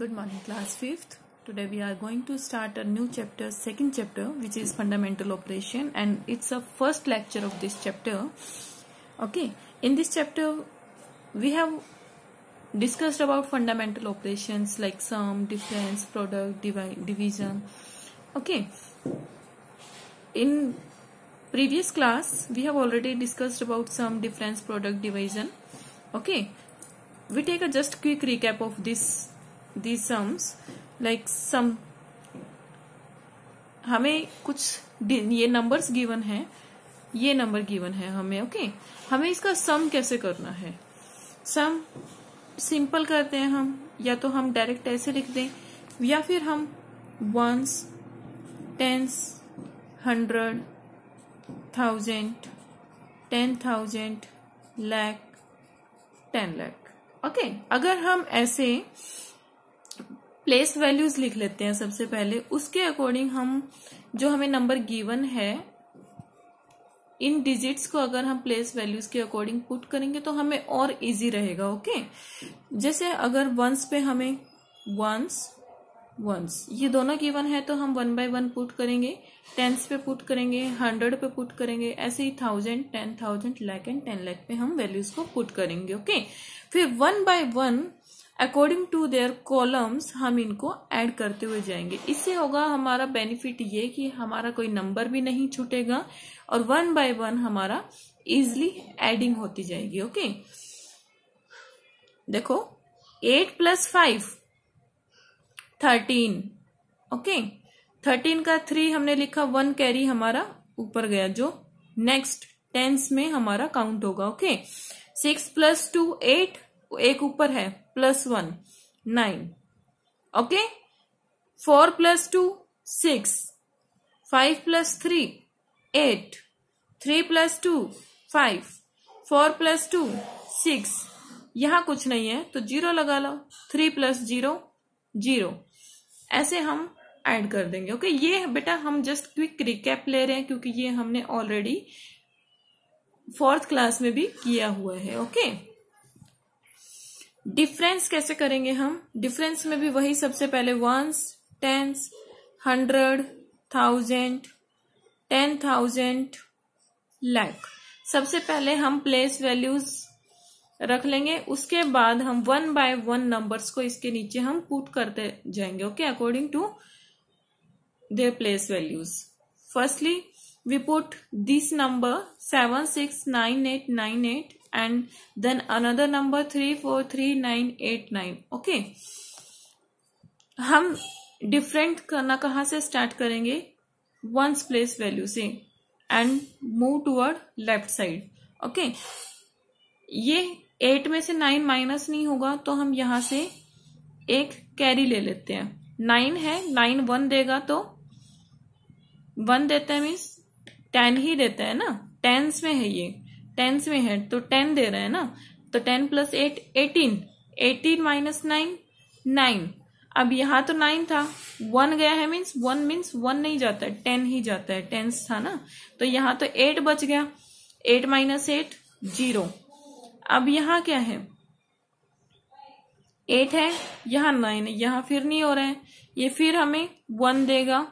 good morning class 5th today we are going to start a new chapter second chapter which is fundamental operation and it's a first lecture of this chapter okay in this chapter we have discussed about fundamental operations like sum difference product division okay in previous class we have already discussed about sum difference product division okay we take a just quick recap of this these sums like sum हमें कुछ ये numbers given है ये number given है हमें okay okay? हमें इसका सम कैसे करना है सम सिंपल करते हैं हम या तो हम डायरेक्ट ऐसे लिख दें या फिर हम ones tens hundred thousand ten thousand lakh ten lakh okay अगर हम ऐसे प्लेस वैल्यूज लिख लेते हैं सबसे पहले उसके अकॉर्डिंग हम जो हमें नंबर गिवन है इन डिजिट्स को अगर हम प्लेस वैल्यूज के अकॉर्डिंग पुट करेंगे तो हमें और इजी रहेगा ओके जैसे अगर वंस पे हमें वंस वंस ये दोनों गिवन है तो हम वन बाय वन पुट करेंगे टेंस पे पुट करेंगे हंड्रेड पे पुट करेंगे ऐसे ही thousand ten thousand lakh and ten lakh पे हम वैल्यूज को पुट करेंगे ओके फिर one by one according to their columns हम इनको ऐड करते हुए जाएंगे इससे होगा हमारा बेनिफिट ये कि हमारा कोई नंबर भी नहीं छूटेगा और वन बाय वन हमारा इजली एडिंग होती जाएगी ओके देखो eight plus five thirteen okay thirteen का थ्री हमने लिखा वन कैरी हमारा ऊपर गया जो नेक्स्ट टेंस में हमारा काउंट होगा okay six plus two eight एक ऊपर है plus one nine okay four plus two six five plus three eight three plus two five four plus two six यहां कुछ नहीं है तो जीरो लगा लो थ्री प्लस जीरो जीरो ऐसे हम ऐड कर देंगे ओके ये बेटा हम जस्ट क्विक रिकैप ले रहे हैं क्योंकि ये हमने ऑलरेडी फोर्थ क्लास में भी किया हुआ है ओके okay? डिफरेंस कैसे करेंगे हम डिफरेंस में भी वही सबसे पहले ones tens hundred thousand ten thousand lakh सबसे पहले हम प्लेस वैल्यूज रख लेंगे उसके बाद हम वन बाय वन नंबर्स को इसके नीचे हम पुट करते जाएंगे okay according to the place values firstly we put this number seven six nine eight nine eight and then another number nine okay हम different करना कहाँ से स्टार्ट करेंगे वंस प्लेस वैल्यू से and move toward left side okay ये eight में से nine minus नहीं होगा तो हम यहां से एक कैरी ले लेते हैं नाइन है नाइन वन देगा तो वन देता है मीन्स टेन ही देता है ना टेंस में है ये टेंस में है तो टेन दे रहे हैं ना तो ten plus eight eighteen eighteen minus nine nine अब यहाँ तो नाइन था वन गया है मीन्स वन मीन्स वन नहीं जाता है टेन ही जाता है टेंस था ना तो यहाँ तो एट बच गया एट माइनस एट जीरो अब यहाँ क्या है एट है यहाँ नाइन है यहाँ फिर नहीं हो रहा है ये फिर हमें वन देगा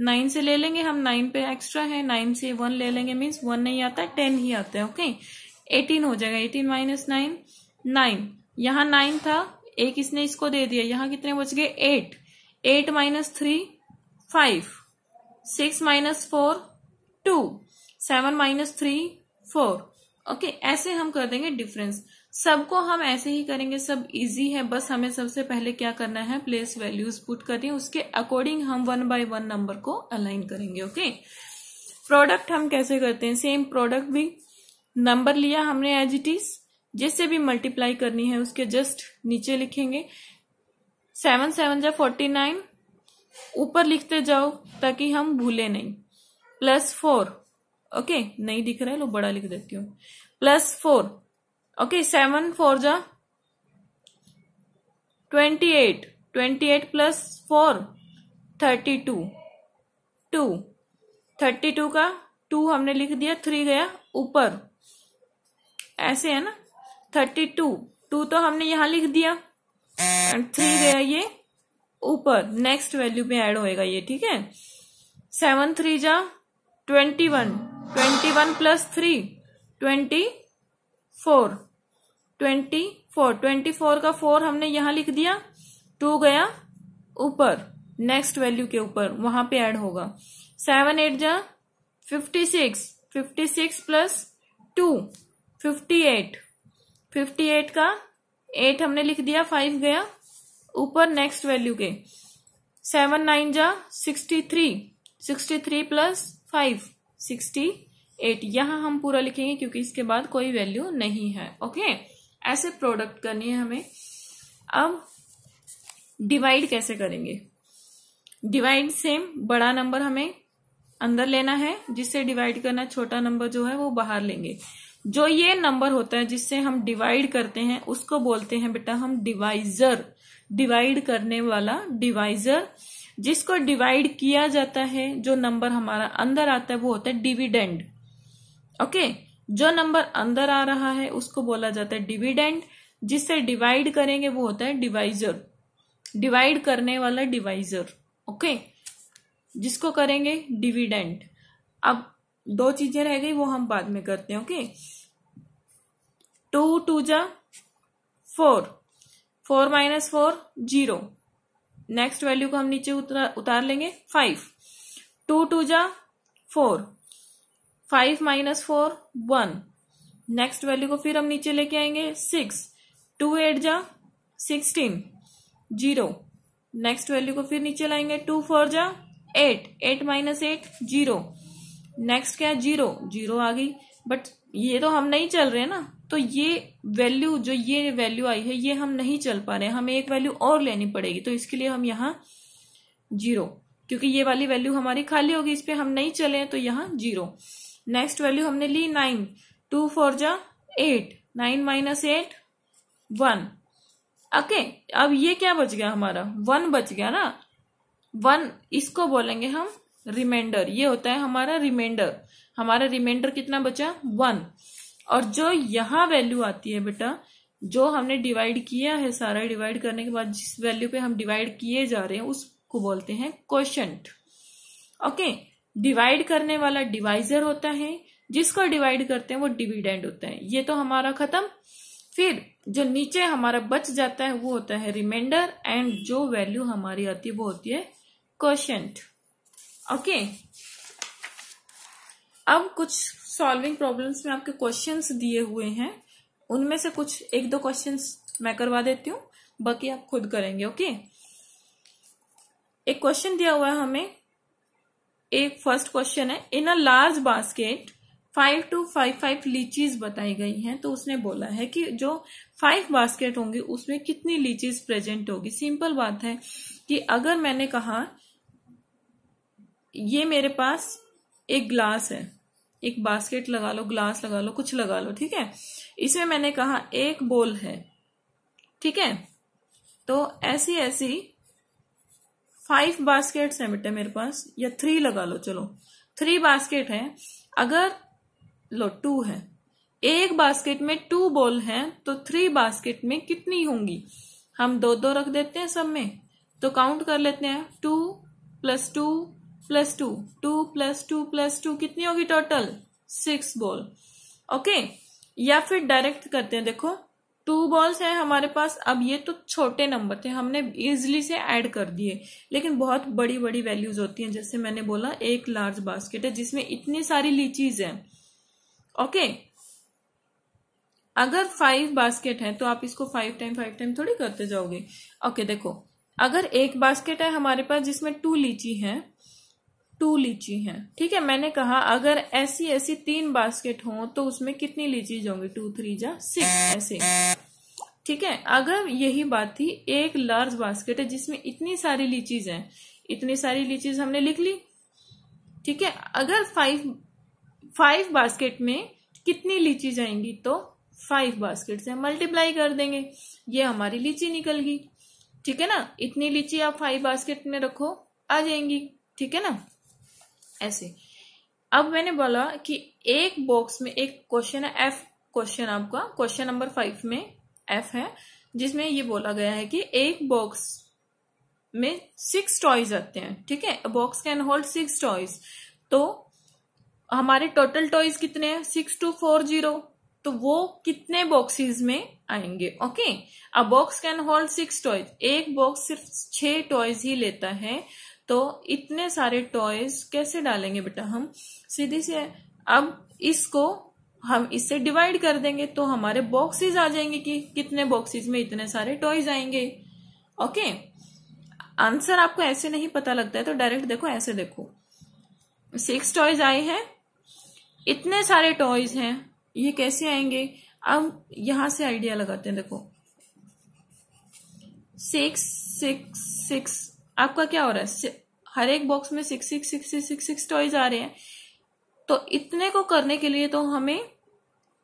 नाइन से ले लेंगे हम नाइन पे एक्स्ट्रा है नाइन से वन ले लेंगे मीन्स वन नहीं आता टेन ही आता है ओके एटीन हो जाएगा एटीन माइनस नाइन नाइन यहाँ नाइन था एक इसने इसको दे दिया यहाँ कितने बच गए eight eight minus three five six minus four two seven minus three four okay ऐसे हम कर देंगे डिफरेंस सबको हम ऐसे ही करेंगे सब इजी है बस हमें सबसे पहले क्या करना है प्लेस वैल्यूज पुट करनी उसके अकॉर्डिंग हम वन बाय वन नंबर को अलाइन करेंगे ओके प्रोडक्ट हम कैसे करते हैं सेम प्रोडक्ट भी नंबर लिया हमने एज इट इज जिससे भी मल्टीप्लाई करनी है उसके जस्ट नीचे लिखेंगे सेवन सेवन जा फोर्टी नाइन ऊपर लिखते जाओ ताकि हम भूले नहीं प्लस फोर ओके नहीं दिख रहा है लो बड़ा लिख देती हूँ plus four okay seven four जा twenty eight twenty eight plus four thirty two two thirty two का टू हमने लिख दिया थ्री गया ऊपर ऐसे है ना थर्टी टू टू तो हमने यहां लिख दिया एंड थ्री गया ये ऊपर नेक्स्ट वैल्यू पे ऐड होएगा ये ठीक है सेवन थ्री जा twenty one twenty one plus three twenty four twenty four twenty four का फोर हमने यहां लिख दिया टू गया ऊपर नेक्स्ट वैल्यू के ऊपर वहां पे ऐड होगा सेवन एट जा fifty six fifty six plus two fifty eight fifty eight का एट हमने लिख दिया फाइव गया ऊपर नेक्स्ट वैल्यू के सेवन नाइन जा sixty three sixty three plus five sixty eight यहाँ हम पूरा लिखेंगे क्योंकि इसके बाद कोई वैल्यू नहीं है ओके ऐसे प्रोडक्ट करनी है हमें अब डिवाइड कैसे करेंगे डिवाइड सेम बड़ा नंबर हमें अंदर लेना है जिससे डिवाइड करना छोटा नंबर जो है वो बाहर लेंगे जो ये नंबर होता है जिससे हम डिवाइड करते हैं उसको बोलते हैं बेटा हम डिवाइजर डिवाइड करने वाला डिवाइजर जिसको डिवाइड किया जाता है जो नंबर हमारा अंदर आता है वो होता है डिविडेंड ओके जो नंबर अंदर आ रहा है उसको बोला जाता है डिविडेंड जिससे डिवाइड करेंगे वो होता है डिवाइजर डिवाइड करने वाला डिवाइजर ओके जिसको करेंगे डिविडेंड अब दो चीजें रह गई वो हम बाद में करते हैं ओके टू टू जा four four minus four zero next value को हम नीचे उतार लेंगे फाइव टू टू जा four five minus four one next value को फिर हम नीचे लेके आएंगे सिक्स टू एट जा सिक्सटीन जीरो नेक्स्ट वैल्यू को फिर नीचे लाएंगे टू फोर जा eight eight minus eight zero next क्या जीरो जीरो आ गई बट ये तो हम नहीं चल रहे हैं ना तो ये वैल्यू जो ये वैल्यू आई है ये हम नहीं चल पा रहे हमें एक वैल्यू और लेनी पड़ेगी तो इसके लिए हम यहाँ जीरो क्योंकि ये वाली वैल्यू हमारी खाली होगी इस पर हम नहीं चले तो यहाँ जीरो नेक्स्ट वैल्यू हमने ली नाइन टू फोर जा eight nine minus eight one okay अब ये क्या बच गया हमारा वन बच गया ना वन इसको बोलेंगे हम रिमाइंडर ये होता है हमारा रिमाइंडर हमारा रिमाइंडर कितना बचा वन और जो यहां वैल्यू आती है बेटा जो हमने डिवाइड किया है सारा डिवाइड करने के बाद जिस वैल्यू पे हम डिवाइड किए जा रहे हैं उसको बोलते हैं क्वेश्चन ओके डिवाइड करने वाला डिवाइजर होता है जिसको डिवाइड करते हैं वो डिविडेंड होता है ये तो हमारा खत्म फिर जो नीचे हमारा बच जाता है वो होता है रिमाइंडर एंड जो वैल्यू हमारी आती है वो होती है क्वेश्चन ओके अब कुछ सॉल्विंग प्रॉब्लम्स में आपके क्वेश्चंस दिए हुए हैं उनमें से कुछ एक दो क्वेश्चंस मैं करवा देती हूँ बाकी आप खुद करेंगे ओके okay? एक क्वेश्चन दिया हुआ है हमें एक फर्स्ट क्वेश्चन है in a large basket five two five five lychees बताई गई हैं तो उसने बोला है कि जो फाइव बास्केट होंगी उसमें कितनी लीचीज प्रेजेंट होगी सिंपल बात है कि अगर मैंने कहा ये मेरे पास एक ग्लास है एक बास्केट लगा लो ग्लास लगा लो कुछ लगा लो ठीक है इसमें मैंने कहा एक बोल है ठीक है तो ऐसी ऐसी फाइव बास्केट्स हैं बेटे मेरे पास या थ्री लगा लो चलो थ्री बास्केट हैं अगर लो टू है एक बास्केट में टू बॉल हैं तो थ्री बास्केट में कितनी होंगी हम दो दो रख देते हैं सब में तो काउंट कर लेते हैं two plus two plus two two plus two plus two कितनी होगी टोटल सिक्स बॉल ओके या फिर डायरेक्ट करते हैं देखो टू बॉल्स है हमारे पास अब ये तो छोटे नंबर थे हमने इजिली से ऐड कर दिए लेकिन बहुत बड़ी बड़ी वैल्यूज होती हैं जैसे मैंने बोला एक लार्ज बास्केट है जिसमें इतनी सारी लीचीज हैं ओके अगर फाइव बास्केट है तो आप इसको फाइव टाइम फाइव टाइम थोड़ी करते जाओगे ओके देखो अगर एक बास्केट है हमारे पास जिसमें टू लीची है टू लीची हैं ठीक है मैंने कहा अगर ऐसी ऐसी तीन बास्केट हो तो उसमें कितनी लीचीज होंगी टू थ्री जा सिक्स ऐसे ठीक है अगर यही बात थी एक लार्ज बास्केट है जिसमें इतनी सारी लीचीज हैं इतनी सारी लीचीज हमने लिख ली ठीक है अगर फाइव फाइव बास्केट में कितनी लीची जाएंगी तो फाइव बास्केट से मल्टीप्लाई कर देंगे ये हमारी लीची निकल गई ठीक है ना इतनी लीची आप फाइव बास्केट में रखो आ जाएंगी ठीक है ना ऐसे अब मैंने बोला कि एक बॉक्स में एक क्वेश्चन है एफ क्वेश्चन आपका क्वेश्चन नंबर फाइव में एफ है जिसमें ये बोला गया है कि एक बॉक्स में सिक्स टॉयज आते हैं ठीक है box can hold six toys तो हमारे टोटल टॉयज कितने हैं सिक्स टू फोर जीरो तो वो कितने बॉक्सेस में आएंगे okay a box can hold six toys एक बॉक्स सिर्फ छह टॉयज ही लेता है तो इतने सारे टॉयज कैसे डालेंगे बेटा हम सीधी से अब इसको हम इससे डिवाइड कर देंगे तो हमारे बॉक्सेस आ जाएंगे कि कितने बॉक्सेस में इतने सारे टॉयज आएंगे ओके आंसर आपको ऐसे नहीं पता लगता है तो डायरेक्ट देखो ऐसे देखो सिक्स टॉयज आए हैं इतने सारे टॉयज हैं ये कैसे आएंगे अब यहां से आइडिया लगाते हैं देखो सिक्स सिक्स सिक्स आपका क्या हो रहा है हर एक बॉक्स में six six six six six toys आ रहे हैं तो इतने को करने के लिए तो हमें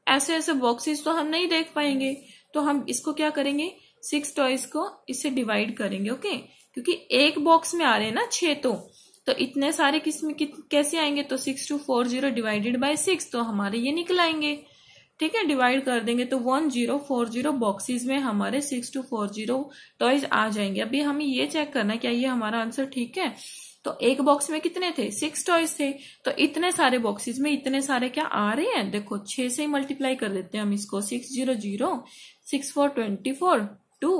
ऐसे ऐसे बॉक्सेस तो हम नहीं देख पाएंगे तो हम इसको क्या करेंगे सिक्स टॉयज को इससे डिवाइड करेंगे ओके क्योंकि एक बॉक्स में आ रहे हैं ना छह तो तो इतने सारे किस्म कैसे आएंगे तो six two four zero divided by six तो हमारे ये निकल आएंगे ठीक है डिवाइड कर देंगे तो one zero four zero boxes में हमारे six two four zero toys आ जाएंगे अभी हमें ये चेक करना है क्या ये हमारा आंसर ठीक है तो एक बॉक्स में कितने थे सिक्स टॉयज थे तो इतने सारे बॉक्सेज में इतने सारे क्या आ रहे हैं देखो छह से ही मल्टीप्लाई कर देते हैं हम इसको six zero zero six four twenty four two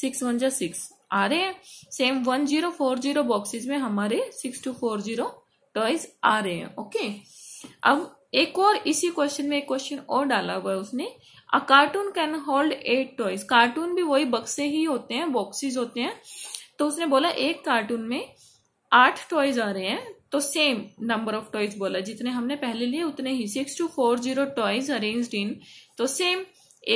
six one जो सिक्स आ रहे हैं same one zero four zero boxes में हमारे six two four zero toys आ रहे हैं ओके अब एक और इसी क्वेश्चन में एक क्वेश्चन और डाला हुआ है उसने a carton can hold eight toys carton भी वही बक्से ही होते हैं बॉक्सेस होते हैं तो उसने बोला एक कार्टून में आठ टॉयज आ रहे हैं तो सेम नंबर ऑफ टॉयज बोला जितने हमने पहले लिए उतने ही six two four zero toys arrange in तो सेम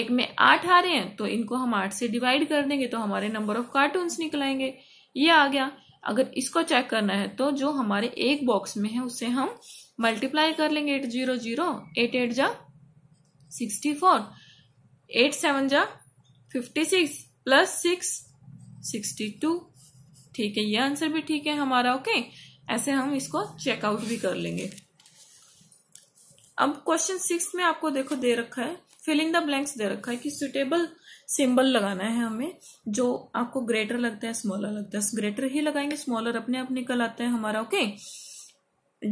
एक में आठ आ रहे हैं तो इनको हम आठ से डिवाइड कर देंगे तो हमारे नंबर ऑफ कार्टून निकलाएंगे ये आ गया अगर इसको चेक करना है तो जो हमारे एक बॉक्स में है उसे हम मल्टीप्लाई कर लेंगे eight zero zero eight eight जा सिक्सटी फोर एट सेवन जा fifty six plus six sixty two ठीक है ये आंसर भी ठीक है हमारा ओके ऐसे हम इसको चेकआउट भी कर लेंगे अब क्वेश्चन सिक्स में आपको देखो दे रखा है फिलिंग द ब्लैंक्स दे रखा है कि सुटेबल सिंबल लगाना है हमें जो आपको ग्रेटर लगता है स्मॉलर लगता है ग्रेटर ही लगाएंगे स्मॉलर अपने आप निकल आता है हमारा ओके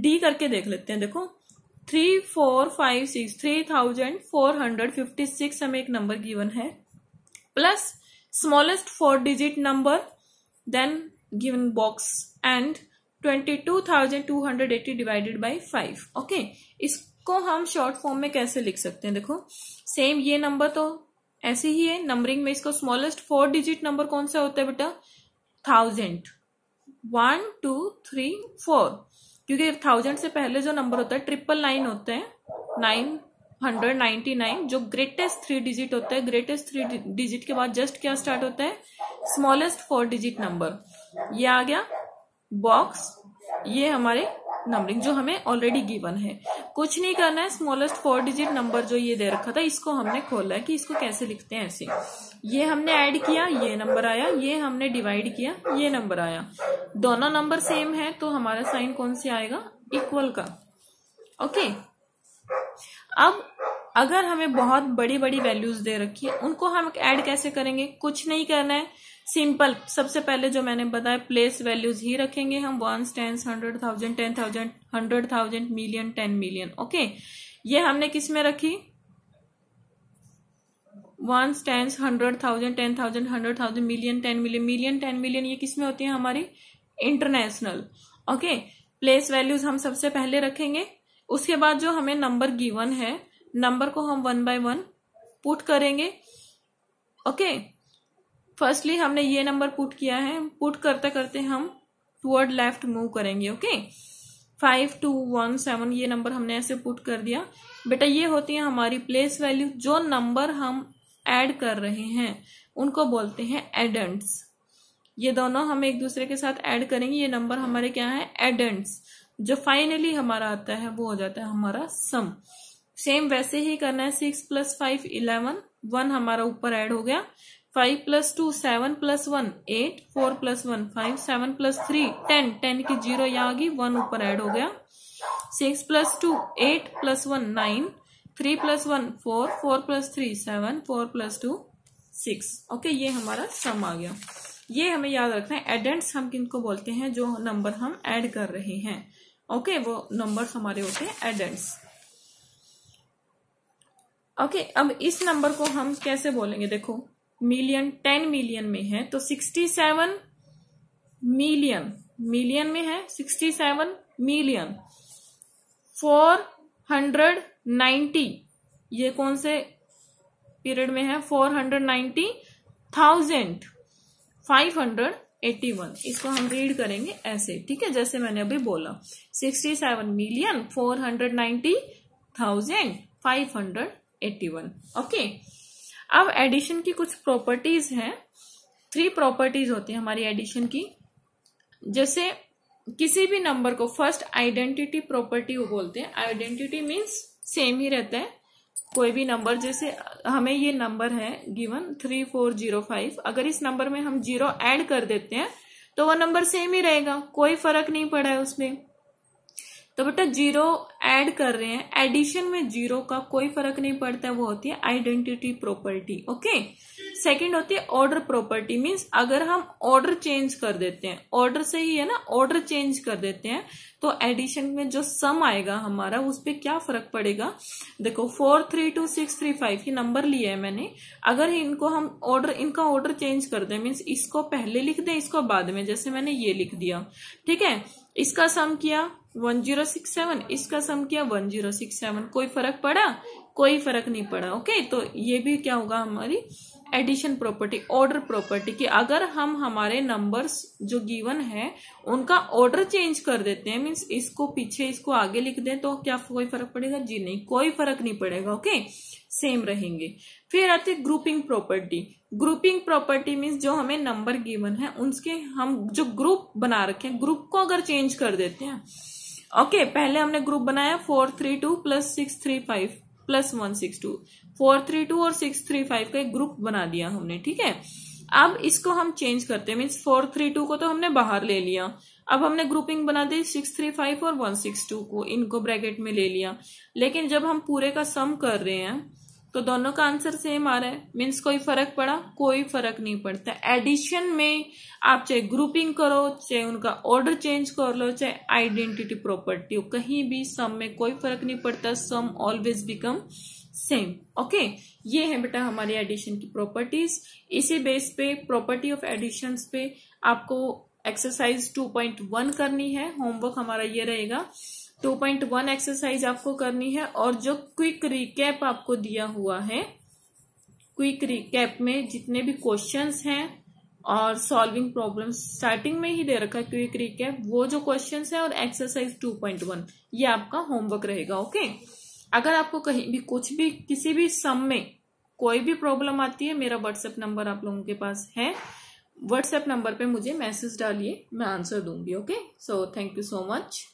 डी करके देख लेते हैं देखो three four five six three thousand four hundred fifty six हमें एक नंबर गिवन है plus smallest four digit number then given box and twenty two thousand two hundred eighty divided by five okay इसको हम short form में कैसे लिख सकते हैं देखो सेम ये नंबर तो ऐसे ही है नंबरिंग में इसका स्मॉलेस्ट फोर डिजिट नंबर कौन सा होता है बेटा thousand one two three four क्योंकि थाउजेंड से पहले जो नंबर होता है ट्रिपल नाइन होते हैं नाइन हंड्रेड नाइन्टी नाइन जो ग्रेटेस्ट थ्री डिजिट होता है ग्रेटेस्ट थ्री डिजिट के बाद जस्ट क्या स्टार्ट होता है स्मॉलेस्ट फोर डिजिट नंबर ये आ गया बॉक्स ये हमारे नंबरिंग जो हमें ऑलरेडी गिवन है कुछ नहीं करना है स्मॉलेस्ट फोर डिजिट नंबर जो ये दे रखा था इसको हमने खोला है कि इसको कैसे लिखते हैं ऐसे ये हमने ऐड किया ये नंबर आया ये हमने डिवाइड किया ये नंबर आया दोनों नंबर सेम है तो हमारा साइन कौन से आएगा इक्वल का ओके अब अगर हमें बहुत बड़ी बड़ी वैल्यूज दे रखी है उनको हम ऐड कैसे करेंगे कुछ नहीं करना है सिंपल सबसे पहले जो मैंने बताया प्लेस वैल्यूज ही रखेंगे हम one tens hundred thousand ten thousand hundred thousand million ten million okay ये हमने किस में रखी one tens hundred thousand ten thousand hundred thousand million ten million million ten million ये किस में होती है हमारी इंटरनेशनल ओके प्लेस वैल्यूज हम सबसे पहले रखेंगे उसके बाद जो हमें नंबर गिवन है नंबर को हम वन बाय वन पुट करेंगे ओके okay? फर्स्टली हमने ये नंबर पुट किया है पुट करते करते हम टूअर्ड लेफ्ट मूव करेंगे okay five two one seven ये नंबर हमने ऐसे पुट कर दिया बेटा ये होती है हमारी प्लेस वैल्यू जो नंबर हम ऐड कर रहे हैं उनको बोलते हैं एडेंट्स ये दोनों हम एक दूसरे के साथ ऐड करेंगे ये नंबर हमारे क्या है एडेंट्स जो फाइनली हमारा आता है वो हो जाता है हमारा सम सेम वैसे ही करना है six plus five eleven one हमारा ऊपर ऐड हो गया five plus two seven plus one eight four plus one five seven plus three ten ten की जीरो यहाँ आ गई वन ऊपर ऐड हो गया six plus two eight plus one nine three plus one four four plus three seven four plus two six okay ये हमारा सम आ गया ये हमें याद रखना है एडेंट्स हम किनको बोलते हैं जो नंबर हम ऐड कर रहे हैं ओके okay, वो नंबर हमारे होते हैं एडेंट्स ओके okay, अब इस नंबर को हम कैसे बोलेंगे देखो मिलियन टेन मिलियन में है तो सिक्सटी सेवन मिलियन मिलियन में है sixty seven million four hundred ninety ये कौन से पीरियड में है four hundred ninety thousand five hundred eighty one इसको हम रीड करेंगे ऐसे ठीक है जैसे मैंने अभी बोला sixty seven million four hundred ninety thousand five hundred eighty one okay अब एडिशन की कुछ प्रॉपर्टीज हैं थ्री प्रॉपर्टीज होती है हमारी एडिशन की जैसे किसी भी नंबर को फर्स्ट आइडेंटिटी प्रॉपर्टी वो बोलते हैं आइडेंटिटी मीन्स सेम ही रहता है कोई भी नंबर जैसे हमें ये नंबर है given three four zero five अगर इस नंबर में हम जीरो ऐड कर देते हैं तो वो नंबर सेम ही रहेगा कोई फर्क नहीं पड़ा है उसमें तो बेटा जीरो ऐड कर रहे हैं एडिशन में जीरो का कोई फर्क नहीं पड़ता वो होती है आइडेंटिटी प्रॉपर्टी ओके सेकंड होती है ऑर्डर प्रॉपर्टी मींस अगर हम ऑर्डर चेंज कर देते हैं ऑर्डर से ही है ना ऑर्डर चेंज कर देते हैं तो एडिशन में जो सम आएगा हमारा उस पर क्या फर्क पड़ेगा देखो four three two six three five ये नंबर लिए है मैंने अगर इनको हम ऑर्डर इनका ऑर्डर चेंज कर दें मीन्स इसको पहले लिख दें इसको बाद में जैसे मैंने ये लिख दिया ठीक है इसका सम किया 1067 इसका सम किया 1067 कोई फर्क पड़ा कोई फर्क नहीं पड़ा ओके तो ये भी क्या होगा हमारी एडिशन प्रॉपर्टी ऑर्डर प्रॉपर्टी कि अगर हम हमारे नंबर्स जो गिवन है उनका ऑर्डर चेंज कर देते हैं मीन्स इसको पीछे इसको आगे लिख दें तो क्या कोई फर्क पड़ेगा जी नहीं कोई फर्क नहीं पड़ेगा ओके सेम रहेंगे फिर आते grouping property grouping property means जो हमें नंबर गिवन है उनके हम जो ग्रुप बना रखे हैं ग्रुप को अगर चेंज कर देते हैं ओके okay, पहले हमने ग्रुप बनाया four three two plus six three five plus one six two four three two और सिक्स थ्री फाइव का एक ग्रुप बना दिया हमने ठीक है अब इसको हम चेंज करते मीन्स फोर थ्री टू को तो हमने बाहर ले लिया अब हमने ग्रुपिंग बना दी सिक्स थ्री फाइव और वन सिक्स टू को इनको ब्रैकेट में ले लिया लेकिन जब हम पूरे का सम कर रहे हैं तो दोनों का आंसर सेम आ रहा है मीन्स कोई फर्क पड़ा कोई फर्क नहीं पड़ता एडिशन में आप चाहे ग्रुपिंग करो चाहे उनका ऑर्डर चेंज कर लो चाहे आइडेंटिटी प्रॉपर्टी हो कहीं भी सम में कोई फर्क नहीं पड़ता sum always become same okay ये है बेटा हमारे एडिशन की प्रॉपर्टीज इसी बेस पे प्रॉपर्टी ऑफ एडिशन पे आपको एक्सरसाइज 2.1 करनी है होमवर्क हमारा ये रहेगा 2.1 एक्सरसाइज आपको करनी है और जो क्विक रिकैप आपको दिया हुआ है क्विक रिकैप में जितने भी क्वेश्चंस हैं और सॉल्विंग प्रॉब्लम स्टार्टिंग में ही दे रखा है क्विक रिकैप वो जो क्वेश्चंस है और एक्सरसाइज 2.1 ये आपका होमवर्क रहेगा ओके okay? अगर आपको कहीं भी कुछ भी किसी भी सम में कोई भी प्रॉब्लम आती है मेरा व्हाट्सएप नंबर आप लोगों के पास है व्हाट्सएप नंबर पे मुझे मैसेज डालिए मैं आंसर दूंगी okay so thank you so much